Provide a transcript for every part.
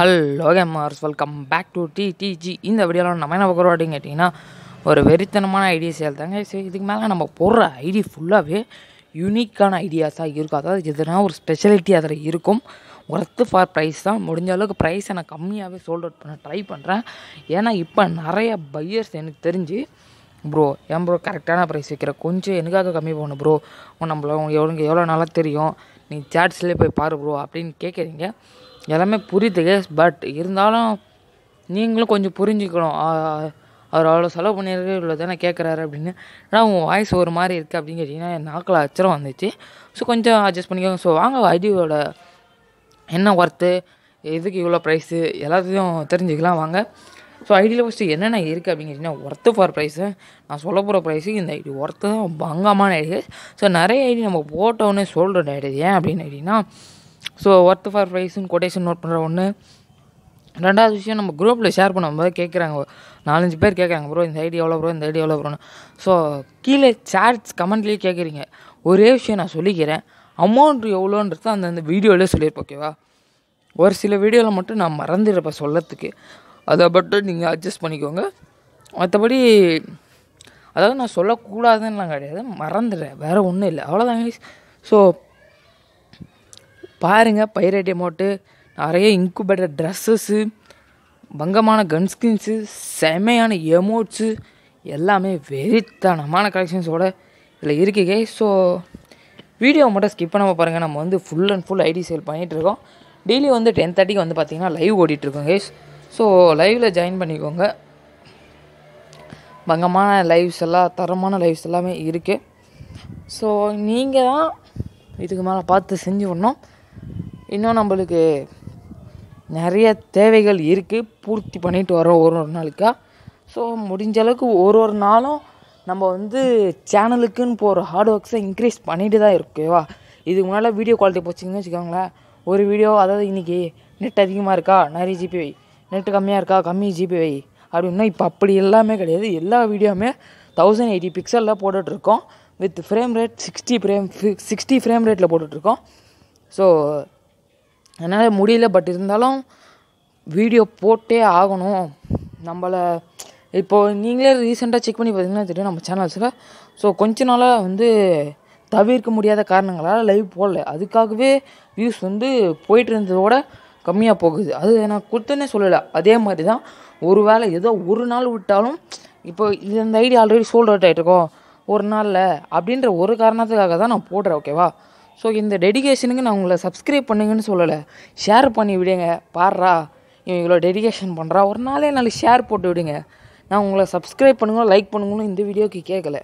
hello gamers welcome back to T DG இந்த வீடியோவில் நம்ம என்ன பார்க்குறோம் அப்படின்னு கேட்டிங்கன்னா ஒரு வெறித்தனமான ஐடியா சேல் தாங்க சரி இதுக்கு மேலே நம்ம போடுற ஐடி ஃபுல்லாகவே யூனிக்கான ஐடியாஸாக இருக்கும் அதாவது எதுனா ஒரு ஸ்பெஷலிட்டி அதில் இருக்கும் ஒர்த்து ஃபார் ப்ரைஸ் தான் முடிஞ்ச அளவுக்கு ப்ரைஸை நான் கம்மியாகவே சோல்ட் அவுட் பண்ண ட்ரை பண்ணுறேன் ஏன்னா இப்போ நிறைய பையர்ஸ் எனக்கு தெரிஞ்சு ப்ரோ ஏன் ப்ரோ கரெக்டான ப்ரைஸ் வைக்கிற கொஞ்சம் எனக்காக கம்மி பண்ணணும் ப்ரோ நம்மள எவ்வளோ எவ்வளோ நல்லா தெரியும் நீ சேட்ஸ்லேயே போய் பாரு ப்ரோ அப்படின்னு கேட்குறீங்க எல்லாமே புரியுது பட் இருந்தாலும் நீங்களும் கொஞ்சம் புரிஞ்சுக்கணும் அவர் அவ்வளோ செலவு பண்ணியிருக்கு இவ்வளோ தானே கேட்குறாரு அப்படின்னு ஏன்னா உங்கள் வாய்ஸ் ஒரு மாதிரி இருக்குது அப்படின்னு கேட்டிங்கன்னா என் நாக்கில் அச்சரம் வந்துச்சு ஸோ கொஞ்சம் அட்ஜஸ்ட் பண்ணிக்கோங்க ஸோ வாங்க ஐடியோட என்ன ஒர்த்து எதுக்கு இவ்வளோ ப்ரைஸு எல்லாத்தையும் தெரிஞ்சுக்கலாம் வாங்க ஸோ ஐடியில் ஃபஸ்ட்டு என்னென்ன இருக்குது அப்படின்னு கேட்டிங்கன்னா ஒர்த்து ஃபார் ப்ரைஸு நான் சொல்ல போகிற ப்ரைஸு இந்த ஐடி ஒர்த்து தான் பங்கமான ஐடி ஸோ நிறைய ஐடி நம்ம போட்டோன்னே சொல்கிற ஐடி ஏன் அப்படின்னு கேட்டிங்கன்னா ஸோ ஒர்த்து ஃபார் ப்ரைஸுன்னு கொட்டேஷன் நோட் பண்ணுற ஒன்று ரெண்டாவது விஷயம் நம்ம குரூப்பில் ஷேர் பண்ணும்போது கேட்குறாங்க நாலஞ்சு பேர் கேட்குறாங்க ப்ரோ இந்த ஐடி எவ்வளோ ப்ரோ இந்த ஐடி எவ்வளோ ப்ரோன்னு ஸோ கீழே சேட்ஸ் கமெண்ட்லேயே கேட்குறீங்க ஒரே விஷயம் நான் சொல்லிக்கிறேன் அமௌண்ட் எவ்வளோன்றது அந்தந்த அந்த வீடியோவிலே ஓகேவா ஒரு சில வீடியோவில் மட்டும் நான் மறந்துடுறப்ப சொல்லத்துக்கு அதை மட்டும் நீங்கள் அட்ஜஸ்ட் பண்ணிக்கோங்க மற்றபடி அதாவது நான் சொல்லக்கூடாதுன்னெலாம் கிடையாது மறந்துடுறேன் வேறு ஒன்றும் இல்லை அவ்வளோதாங்க ஸோ பாருங்கள் பைரேட் அமௌண்ட்டு நிறைய இன்குபேட்டர் ட்ரெஸ்ஸஸ்ஸு பங்கமான கன் ஸ்கின்ஸு செமையான எமோட்ஸு எல்லாமே வெறித்தனமான கலெக்ஷன்ஸோட இதில் இருக்குகே ஸோ வீடியோ மட்டும் ஸ்கிப் பண்ணாமல் பாருங்கள் நம்ம வந்து full and full ID sale பண்ணிகிட்ருக்கோம் டெய்லி வந்து டென் தேர்ட்டிக்கு வந்து பார்த்திங்கன்னா லைவ் ஓடிட்டுருக்கோம் கேஸ் ஸோ லைவில் ஜாயின் பண்ணிக்கோங்க பங்கமான லைவ்ஸ் எல்லாம் தரமான லைவ்ஸ் எல்லாமே இருக்குது ஸோ நீங்கள் தான் இதுக்கு மேலே பார்த்து செஞ்சு விடணும் இன்னும் நம்மளுக்கு நிறைய தேவைகள் இருக்குது பூர்த்தி பண்ணிட்டு வரோம் ஒரு ஒரு நாளுக்காக ஸோ முடிஞ்ச அளவுக்கு ஒரு ஒரு நாளும் நம்ம வந்து சேனலுக்குன்னு போகிற ஹார்ட் ஒர்க்ஸை இன்க்ரீஸ் பண்ணிட்டு தான் இருக்கேவா இதுக்கு முன்னால் வீடியோ குவாலிட்டி போச்சுங்கன்னு வச்சுக்கோங்களேன் ஒரு வீடியோ அதாவது இன்றைக்கி நெட் அதிகமாக இருக்கா நிறைய ஜிபி நெட்டு கம்மியாக இருக்கா கம்மி ஜிபி வை அப்படின்னா இப்போ அப்படி எல்லாமே கிடையாது எல்லா வீடியோவுமே தௌசண்ட் எயிட்டி பிக்சலில் போட்டுட்ருக்கோம் with frame rate sixty frame sixty frame ரேட்டில் போட்டுட்ருக்கோம் ஸோ என்னால் முடியல பட் இருந்தாலும் வீடியோ போட்டே ஆகணும் நம்மளை இப்போது நீங்களே ரீசெண்டாக செக் பண்ணி பார்த்தீங்கன்னா தெரியும் நம்ம சேனல்ஸில் ஸோ கொஞ்ச நாளாக வந்து தவிர்க்க முடியாத காரணங்களால் லைவ் போடல அதுக்காகவே வியூஸ் வந்து போயிட்டு இருந்ததோட கம்மியாக போகுது அது நான் கொடுத்தனே சொல்லலை அதே மாதிரி தான் ஒரு வேளை ஏதோ ஒரு நாள் விட்டாலும் இப்போ இது இந்த ஐடியா ஆல்ரெடி சோல்ட் அவுட் ஆகிட்டுருக்கோம் ஒரு நாளில் அப்படின்ற ஒரு காரணத்துக்காக தான் நான் போடுறேன் ஓகேவா ஸோ இந்த டெடிக்கேஷனுக்கு நான் உங்களை சப்ஸ்கிரைப் பண்ணுங்கன்னு சொல்லலை ஷேர் பண்ணி விடுங்க பாடுறா இவன் இவ்வளோ டெடிக்கேஷன் பண்ணுறா ஒரு நாளே நாளைக்கு ஷேர் போட்டு விடுங்க நான் உங்களை சப்ஸ்கிரைப் பண்ணுங்களும் லைக் பண்ணுங்களும் இந்த வீடியோக்கு கேட்கல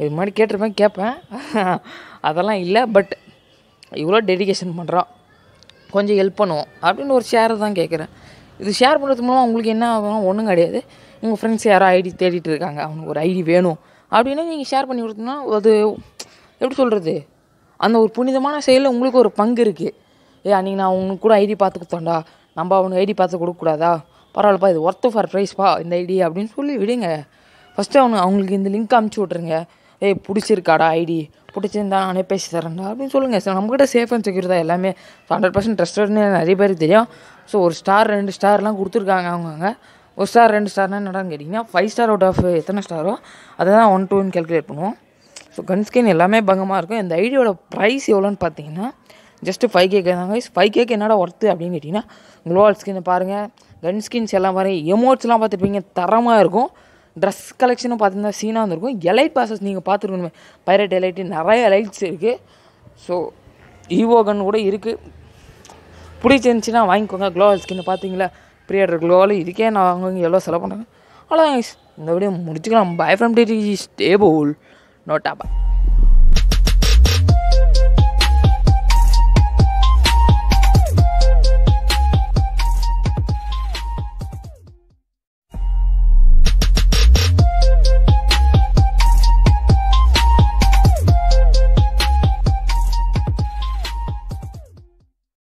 இது மாதிரி கேட்டிருப்பேன் கேட்பேன் அதெல்லாம் இல்லை பட் இவ்வளோ டெடிக்கேஷன் பண்ணுறான் கொஞ்சம் ஹெல்ப் பண்ணுவோம் அப்படின்னு ஒரு ஷேரை தான் கேட்குறேன் இது ஷேர் பண்ணுறது மூலமாக உங்களுக்கு என்ன ஆகும் ஒன்றும் கிடையாது உங்கள் ஃப்ரெண்ட்ஸ் யாரோ ஐடி தேடிட்டு இருக்காங்க அவனுக்கு ஒரு ஐடி வேணும் அப்படின்னா நீங்கள் ஷேர் பண்ணி கொடுத்தோம்னா அது எப்படி சொல்கிறது அந்த ஒரு புனிதமான செயலில் உங்களுக்கு ஒரு பங்கு இருக்குது ஏ அன்றைக்கி நான் அவனுக்கு கூட ஐடி பார்த்து கொடுத்தோண்டா நம்ம அவனுக்கு ஐடி பார்த்து கொடுக்கக்கூடாதா பரவாயில்லப்பா இது ஒர்த்து ஃபார் ப்ரைஸ்ப்பா இந்த ஐடி அப்படின்னு சொல்லி விடுங்க ஃபஸ்ட்டு அவனு அவங்களுக்கு இந்த லிங்க் அமுச்சு விட்ருங்க ஏய் பிடிச்சிருக்காடா ஐடி பிடிச்சிருந்தா நானே பேசி தரேன்டா அப்படின்னு சொல்லுங்கள் சார் நம்மக்கிட்ட சேஃப் அண்ட் செக்யூர் தான் எல்லாமே ஹண்ட்ரட் பர்சன்ட் ட்ரஸ்டட்னு நிறைய பேருக்கு தெரியும் ஸோ ஒரு ஸ்டார் ரெண்டு ஸ்டார்லாம் கொடுத்துருக்காங்க அவங்கவுங்க ஒரு ஸ்டார் ரெண்டு ஸ்டார்னா என்னடான்னு கேட்டிங்கன்னா ஃபைவ் ஸ்டார் அவுட் ஆஃப் எத்தனை ஸ்டாரோ அதை தான் ஒன் டூன்னு கேல்குலேட் பண்ணுவோம் ஸோ கன் ஸ்கின் எல்லாமே பங்கமாக இருக்கும் இந்த ஐடியோட ப்ரைஸ் எவ்வளோன்னு பார்த்தீங்கன்னா ஜஸ்ட்டு ஃபைவ் கேக்கு தான் ஃபைவ் கேக்கு என்னடா ஒர்த்து அப்படின்னு கேட்டிங்கன்னா க்ளோவல் ஸ்கின் பாருங்கள் கன் ஸ்கின்ஸ் எல்லாம் பாருங்கள் எமோட்ஸ்லாம் பார்த்துருப்பீங்க தரமாக இருக்கும் ட்ரெஸ் கலெக்ஷனும் பார்த்தீங்கன்னா சீனாக இருந்திருக்கும் எலைட் பாசஸ் நீங்கள் பார்த்துருக்கணுமே பைரட் எலைட்டு நிறைய எலைட்ஸ் இருக்குது ஸோ ஈவோகன் கூட இருக்குது பிடிச்சிருந்துச்சின்னா வாங்கிக்கோங்க க்ளோவல் ஸ்கின்னு பார்த்தீங்களா ப்ரீடர் க்ளோவல் இதுக்கே நான் அவங்க எவ்வளோ செலவு பண்ணுறேன் அவ்வளோ இந்த வீடியோ முடிச்சுக்கலாம் பை ஃப்ரம் டிடி ஸ்டேபிள் நோட்டாபா